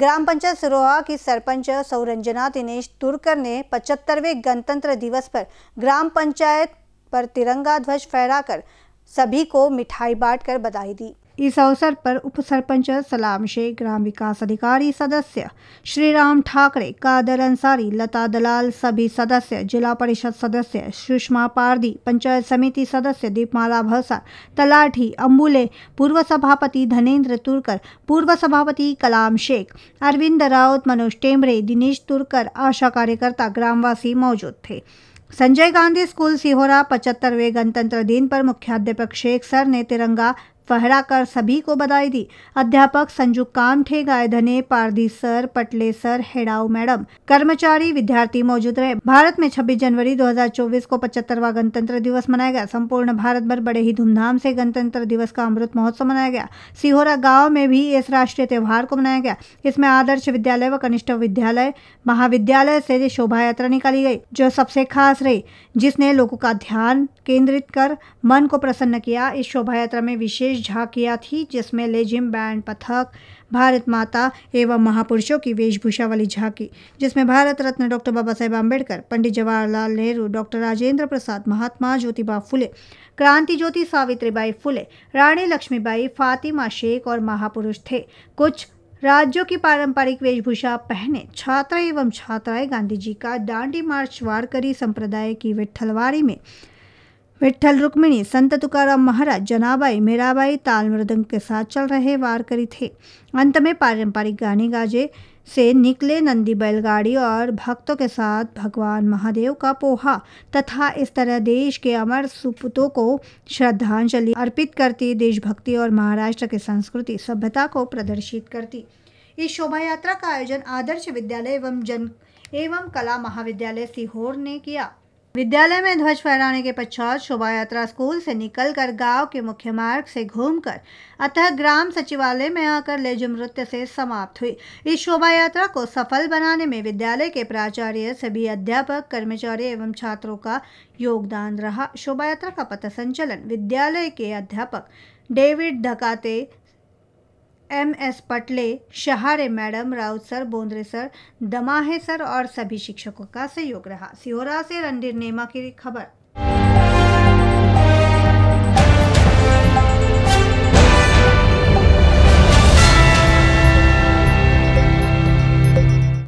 ग्राम पंचायत सिरोहा की सरपंच सौरंजना दिनेश तुरकर ने पचहत्तरवें गणतंत्र दिवस पर ग्राम पंचायत पर तिरंगा ध्वज फहराकर सभी को मिठाई बांटकर बधाई दी इस अवसर पर उप सरपंच सलाम शेख ग्राम विकास अधिकारी सदस्य श्री राम ठाकरे कादर अंसारी लता दलाल सभी सदस्य जिला परिषद सदस्य सुषमा पारदी पंचायत समिति सदस्य दीपमाला भसा तलाठी अम्बुले पूर्व सभापति धनेन्द्र तुरकर पूर्व सभापति कलाम शेख अरविंद राउत मनोज टेमरे दिनेश तुरकर आशा कार्यकर्ता ग्रामवासी मौजूद थे संजय गांधी स्कूल सिहोरा पचहत्तरवें गणतंत्र दिन पर मुख्याध्यापक शेख सर ने तिरंगा फहरा कर सभी को बधाई दी अध्यापक Sanju Kamthe Gaydhane Pardi sir Patle sir Hedau madam कर्मचारी विद्यार्थी मौजूद रहे भारत में 26 जनवरी 2024 को 75वां गणतंत्र दिवस मनाया गया संपूर्ण भारत भर बड़े ही धूमधाम से गणतंत्र दिवस का अमृत महोत्सव मनाया गया सिहोरा गाँव में भी इस राष्ट्रीय त्यौहार को मनाया गया इसमें आदर्श विद्यालय व कनिष्ठ विद्यालय महाविद्यालय से शोभा यात्रा निकाली गई जो सबसे खास रही जिसने लोगों का ध्यान केंद्रित कर मन को प्रसन्न किया इस शोभा यात्रा में विशेष झांकियाँ थी जिसमें लेजिम बैंड पथक भारत माता एवं महापुरुषों की वेशभूषा वाली झांकी जिसमें भारत रत्न डॉक्टर बाबा साहेब आम्बेडकर पंडित जवाहरलाल नेहरू डॉक्टर राजेंद्र प्रसाद महात्मा ज्योतिबा फुले क्रांति ज्योति सावित्रीबाई फुले रानी लक्ष्मीबाई फातिमा शेख और महापुरुष थे कुछ राज्यों की पारंपरिक वेशभूषा पहने छात्र एवं छात्राएं गांधी जी का दांडी मार्च वारकरी संप्रदाय की विठलवाड़ी में विठल रुक्मिणी संत तुकाराम महाराज जनाबाई मेराबाई ताल मृदंग के साथ चल रहे करी थे अंत में पारंपरिक गाने गाजे से निकले नंदी बैलगाड़ी और भक्तों के साथ भगवान महादेव का पोहा तथा इस तरह देश के अमर सुपुतों को श्रद्धांजलि अर्पित करती देशभक्ति और महाराष्ट्र की संस्कृति सभ्यता को प्रदर्शित करती इस शोभा यात्रा का आयोजन आदर्श विद्यालय एवं जन एवं कला महाविद्यालय सीहोर ने किया विद्यालय में ध्वज फहराने के पश्चात शोभा यात्रा स्कूल से निकलकर गांव के मुख्य मार्ग से घूमकर अतः ग्राम सचिवालय में आकर लेजुम नृत्य से समाप्त हुई इस शोभा यात्रा को सफल बनाने में विद्यालय के प्राचार्य सभी अध्यापक कर्मचारी एवं छात्रों का योगदान रहा शोभा यात्रा का पथ संचलन विद्यालय के अध्यापक David Dhakate M S Patle Shahare madam Raut sir Bondre sir Damahe sir और सभी शिक्षकों का सहयोग रहा सिहोरा से रणधीर नेमा की खबर